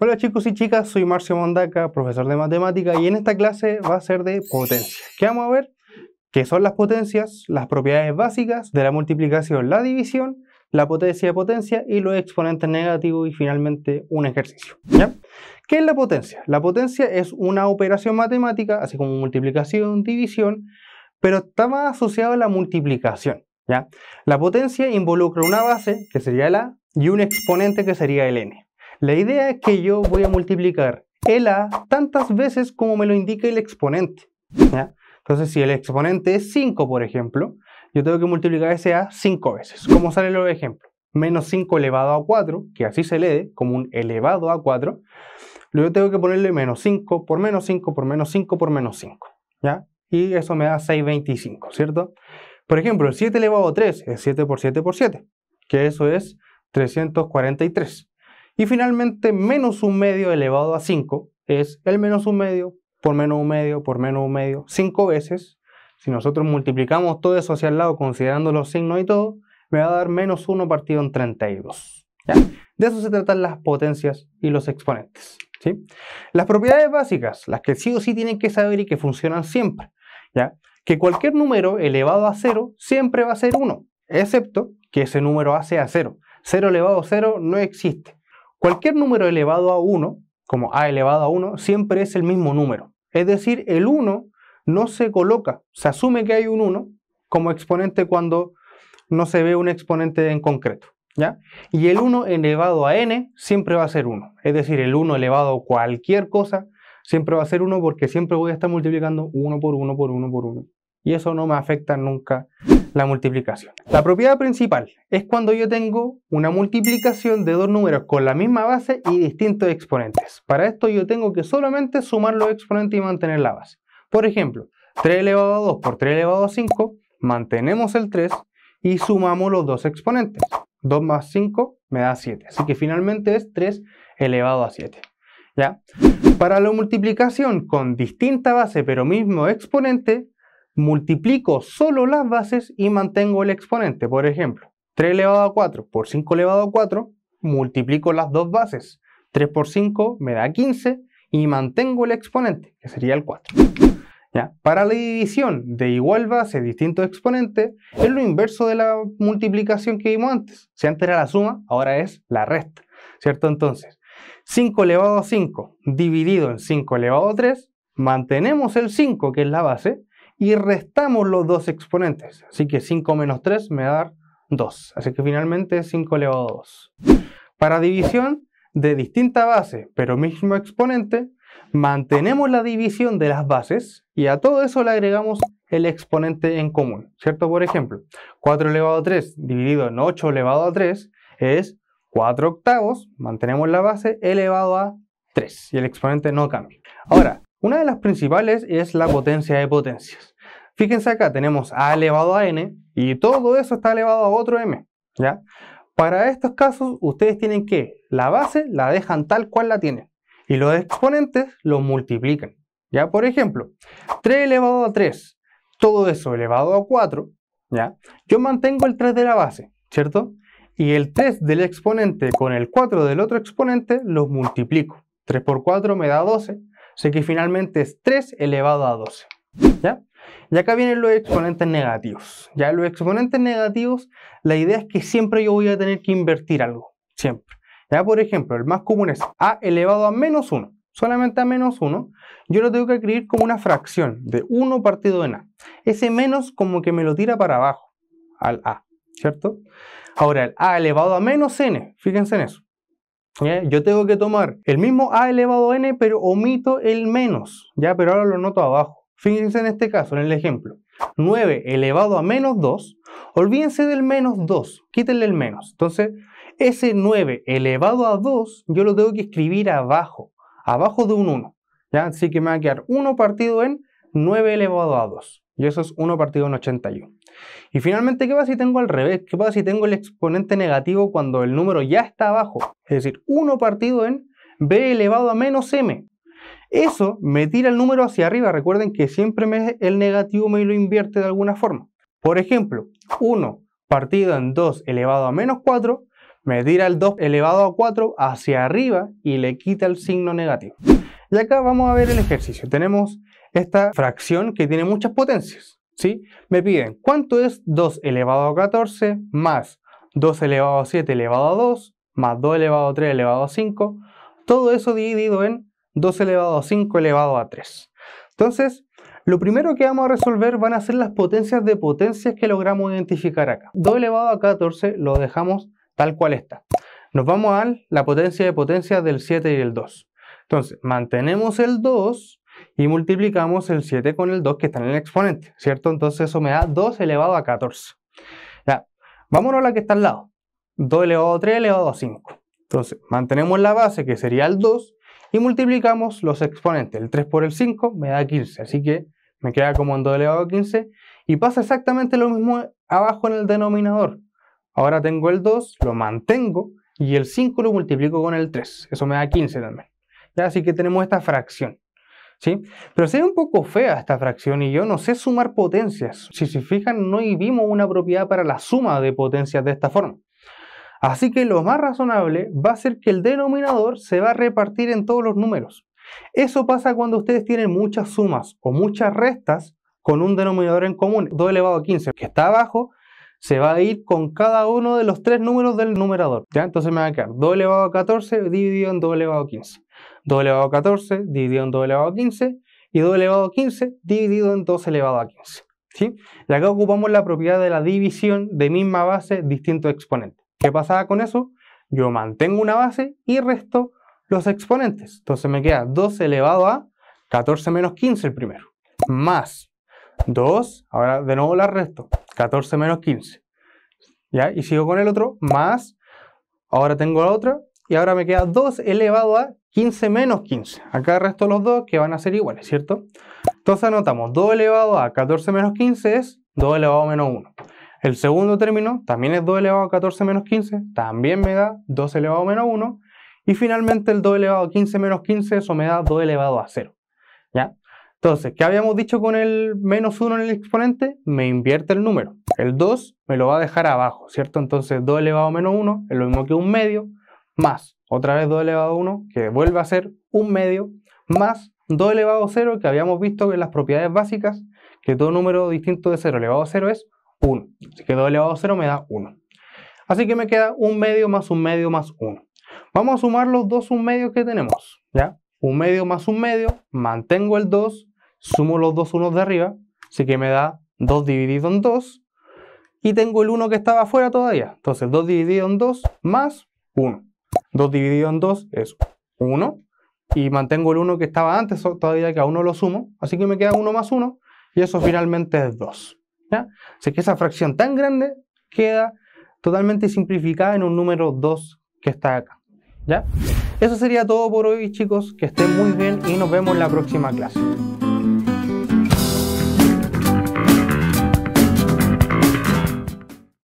Hola chicos y chicas, soy Marcio Mondaca, profesor de matemática y en esta clase va a ser de potencias. ¿Qué vamos a ver? ¿Qué son las potencias? Las propiedades básicas de la multiplicación, la división, la potencia de potencia y los exponentes negativos y finalmente un ejercicio. ¿Qué es la potencia? La potencia es una operación matemática, así como multiplicación, división, pero está más asociada a la multiplicación. La potencia involucra una base, que sería la y un exponente, que sería el n. La idea es que yo voy a multiplicar el A tantas veces como me lo indica el exponente. ¿ya? Entonces, si el exponente es 5, por ejemplo, yo tengo que multiplicar ese A 5 veces. ¿Cómo sale el ejemplo? Menos 5 elevado a 4, que así se lee, como un elevado a 4. Luego tengo que ponerle menos 5 por menos 5 por menos 5 por menos 5. ¿Ya? Y eso me da 625, ¿cierto? Por ejemplo, el 7 elevado a 3 es 7 por 7 por 7, que eso es 343. Y finalmente, menos un medio elevado a 5 es el menos un medio por menos un medio por menos un medio, 5 veces. Si nosotros multiplicamos todo eso hacia el lado, considerando los signos y todo, me va a dar menos 1 partido en 32. De eso se tratan las potencias y los exponentes. Las propiedades básicas, las que sí o sí tienen que saber y que funcionan siempre. ¿ya? Que cualquier número elevado a 0 siempre va a ser 1, excepto que ese número A sea 0. 0 elevado a 0 no existe. Cualquier número elevado a 1, como a elevado a 1, siempre es el mismo número. Es decir, el 1 no se coloca, se asume que hay un 1 como exponente cuando no se ve un exponente en concreto. ¿ya? Y el 1 elevado a n siempre va a ser 1. Es decir, el 1 elevado a cualquier cosa siempre va a ser 1 porque siempre voy a estar multiplicando 1 por 1 por 1 por 1. Y eso no me afecta nunca la multiplicación. La propiedad principal es cuando yo tengo una multiplicación de dos números con la misma base y distintos exponentes. Para esto yo tengo que solamente sumar los exponentes y mantener la base. Por ejemplo, 3 elevado a 2 por 3 elevado a 5, mantenemos el 3 y sumamos los dos exponentes. 2 más 5 me da 7. Así que finalmente es 3 elevado a 7. ¿Ya? Para la multiplicación con distinta base pero mismo exponente, multiplico solo las bases y mantengo el exponente. Por ejemplo, 3 elevado a 4 por 5 elevado a 4, multiplico las dos bases. 3 por 5 me da 15 y mantengo el exponente, que sería el 4. Para la división de igual base, distinto exponente, es lo inverso de la multiplicación que vimos antes. Si antes era la suma, ahora es la resta, ¿cierto? Entonces, 5 elevado a 5 dividido en 5 elevado a 3, mantenemos el 5, que es la base, y restamos los dos exponentes. Así que 5 menos 3 me va a dar 2. Así que finalmente es 5 elevado a 2. Para división de distinta base, pero mismo exponente, mantenemos la división de las bases y a todo eso le agregamos el exponente en común, ¿cierto? Por ejemplo, 4 elevado a 3 dividido en 8 elevado a 3 es 4 octavos, mantenemos la base, elevado a 3 y el exponente no cambia. Ahora, una de las principales es la potencia de potencias. Fíjense acá, tenemos A elevado a N y todo eso está elevado a otro M. ¿ya? Para estos casos, ustedes tienen que la base la dejan tal cual la tienen y los exponentes los multiplican. ¿ya? Por ejemplo, 3 elevado a 3, todo eso elevado a 4, ¿ya? yo mantengo el 3 de la base, ¿cierto? Y el 3 del exponente con el 4 del otro exponente los multiplico. 3 por 4 me da 12 Así que finalmente es 3 elevado a 12. ¿Ya? Y acá vienen los exponentes negativos. Ya los exponentes negativos, la idea es que siempre yo voy a tener que invertir algo. Siempre. Ya, por ejemplo, el más común es a elevado a menos 1. Solamente a menos 1, yo lo tengo que escribir como una fracción de 1 partido en a. Ese menos como que me lo tira para abajo, al a, ¿cierto? Ahora, el a elevado a menos n, fíjense en eso. ¿Eh? Yo tengo que tomar el mismo a elevado a n, pero omito el menos, ¿ya? Pero ahora lo noto abajo. Fíjense en este caso, en el ejemplo. 9 elevado a menos 2, olvídense del menos 2, quítenle el menos. Entonces, ese 9 elevado a 2, yo lo tengo que escribir abajo, abajo de un 1. ¿ya? Así que me va a quedar 1 partido en 9 elevado a 2. Y eso es 1 partido en 81. Y finalmente, ¿qué pasa si tengo al revés? ¿Qué pasa si tengo el exponente negativo cuando el número ya está abajo? Es decir, 1 partido en b elevado a menos m. Eso me tira el número hacia arriba. Recuerden que siempre el negativo me lo invierte de alguna forma. Por ejemplo, 1 partido en 2 elevado a menos 4 me tira el 2 elevado a 4 hacia arriba y le quita el signo negativo. Y acá vamos a ver el ejercicio. Tenemos esta fracción que tiene muchas potencias. ¿sí? Me piden cuánto es 2 elevado a 14 más 2 elevado a 7 elevado a 2 más 2 elevado a 3 elevado a 5. Todo eso dividido en 2 elevado a 5 elevado a 3. Entonces, lo primero que vamos a resolver van a ser las potencias de potencias que logramos identificar acá. 2 elevado a 14 lo dejamos tal cual está. Nos vamos a la potencia de potencias del 7 y el 2. Entonces, mantenemos el 2 y multiplicamos el 7 con el 2 que está en el exponente, ¿cierto? Entonces eso me da 2 elevado a 14. Ya, vámonos a la que está al lado. 2 elevado a 3 elevado a 5. Entonces mantenemos la base que sería el 2 y multiplicamos los exponentes. El 3 por el 5 me da 15, así que me queda como en 2 elevado a 15 y pasa exactamente lo mismo abajo en el denominador. Ahora tengo el 2, lo mantengo y el 5 lo multiplico con el 3. Eso me da 15 también. ¿Ya? Así que tenemos esta fracción. ¿sí? Pero ve un poco fea esta fracción y yo no sé sumar potencias. Si se fijan, no vimos una propiedad para la suma de potencias de esta forma. Así que lo más razonable va a ser que el denominador se va a repartir en todos los números. Eso pasa cuando ustedes tienen muchas sumas o muchas restas con un denominador en común, 2 elevado a 15, que está abajo, se va a ir con cada uno de los tres números del numerador. ¿ya? Entonces me va a quedar 2 elevado a 14 dividido en 2 elevado a 15. 2 elevado a 14 dividido en 2 elevado a 15 y 2 elevado a 15 dividido en 2 elevado a 15. ¿sí? Y acá ocupamos la propiedad de la división de misma base, distinto exponente. ¿Qué pasaba con eso? Yo mantengo una base y resto los exponentes. Entonces me queda 2 elevado a 14 menos 15 el primero, más 2, ahora de nuevo la resto, 14 menos 15. ¿Ya? Y sigo con el otro, más, ahora tengo la otra, y ahora me queda 2 elevado a 15 menos 15. Acá resto los dos que van a ser iguales, ¿cierto? Entonces anotamos 2 elevado a 14 menos 15 es 2 elevado a menos 1. El segundo término también es 2 elevado a 14 menos 15, también me da 2 elevado a menos 1. Y finalmente el 2 elevado a 15 menos 15, eso me da 2 elevado a 0. ¿Ya? Entonces, ¿qué habíamos dicho con el menos 1 en el exponente? Me invierte el número. El 2 me lo va a dejar abajo, ¿cierto? Entonces 2 elevado a menos 1 es lo mismo que un medio más otra vez 2 elevado a 1, que vuelve a ser un medio, más 2 elevado a 0, que habíamos visto en las propiedades básicas, que todo número distinto de 0 elevado a 0 es 1. Así que 2 elevado a 0 me da 1. Así que me queda un medio más un medio más 1. Vamos a sumar los dos un medio que tenemos, ¿ya? Un medio más un medio, mantengo el 2, sumo los dos unos de arriba, así que me da 2 dividido en 2, y tengo el 1 que estaba afuera todavía. Entonces 2 dividido en 2 más 1. 2 dividido en 2 es 1. Y mantengo el 1 que estaba antes, todavía que a 1 lo sumo. Así que me queda 1 más 1. Y eso finalmente es 2. ¿ya? Así que esa fracción tan grande queda totalmente simplificada en un número 2 que está acá. ¿ya? Eso sería todo por hoy, chicos. Que estén muy bien y nos vemos en la próxima clase.